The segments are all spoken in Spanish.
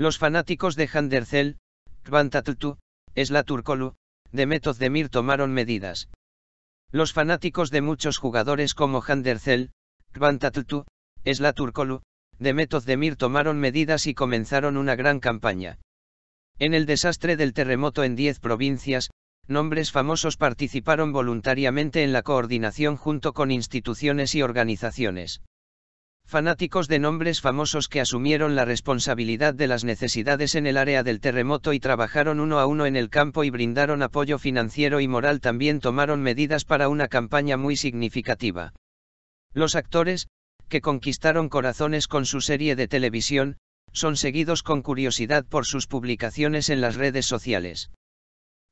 Los fanáticos de Handercel, Kvantatlu, de de Demir tomaron medidas. Los fanáticos de muchos jugadores como Handercel, Kvantatlu, de de Demir tomaron medidas y comenzaron una gran campaña. En el desastre del terremoto en 10 provincias, nombres famosos participaron voluntariamente en la coordinación junto con instituciones y organizaciones fanáticos de nombres famosos que asumieron la responsabilidad de las necesidades en el área del terremoto y trabajaron uno a uno en el campo y brindaron apoyo financiero y moral también tomaron medidas para una campaña muy significativa. Los actores, que conquistaron corazones con su serie de televisión, son seguidos con curiosidad por sus publicaciones en las redes sociales.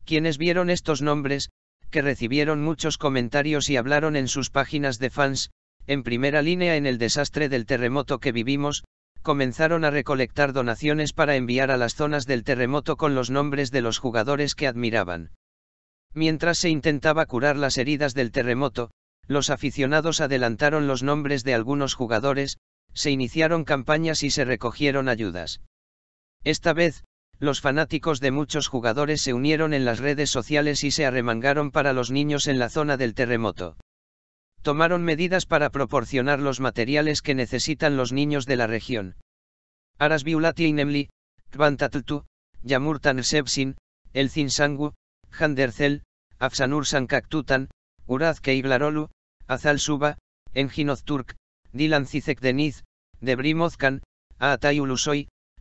Quienes vieron estos nombres, que recibieron muchos comentarios y hablaron en sus páginas de fans, en primera línea en el desastre del terremoto que vivimos, comenzaron a recolectar donaciones para enviar a las zonas del terremoto con los nombres de los jugadores que admiraban. Mientras se intentaba curar las heridas del terremoto, los aficionados adelantaron los nombres de algunos jugadores, se iniciaron campañas y se recogieron ayudas. Esta vez, los fanáticos de muchos jugadores se unieron en las redes sociales y se arremangaron para los niños en la zona del terremoto tomaron medidas para proporcionar los materiales que necesitan los niños de la región. Aras Biulati Inemli, Kvantatltu, Yamurtan Sebsin, El Zinsangu, Handerzel, Afsanur Sankaktutan, Uraz Keiblarolu, Azal Suba, Turk, Dilan Zizek Deniz, Debrimozkan, Aatay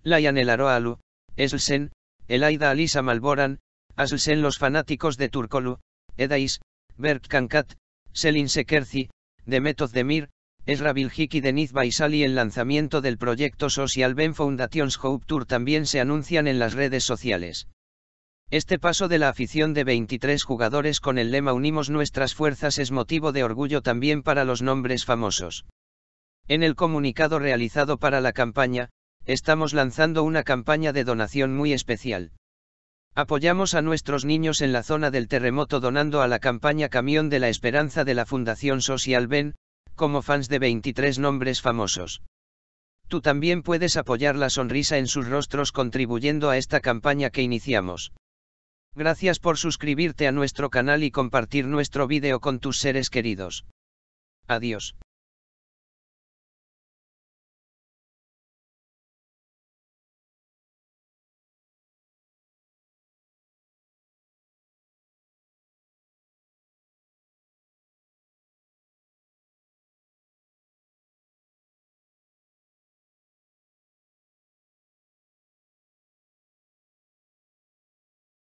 Layan El Aroalu, Eslsen, Elaida Alisa Malboran, Aslsen Los Fanáticos de Turkolu, Edais, Berk Selin de Demet Demir, Esra Biljiki Deniz y el lanzamiento del proyecto Social Ben Foundations Hope Tour también se anuncian en las redes sociales. Este paso de la afición de 23 jugadores con el lema Unimos nuestras fuerzas es motivo de orgullo también para los nombres famosos. En el comunicado realizado para la campaña, estamos lanzando una campaña de donación muy especial. Apoyamos a nuestros niños en la zona del terremoto donando a la campaña Camión de la Esperanza de la Fundación Social Ben, como fans de 23 nombres famosos. Tú también puedes apoyar la sonrisa en sus rostros contribuyendo a esta campaña que iniciamos. Gracias por suscribirte a nuestro canal y compartir nuestro video con tus seres queridos. Adiós.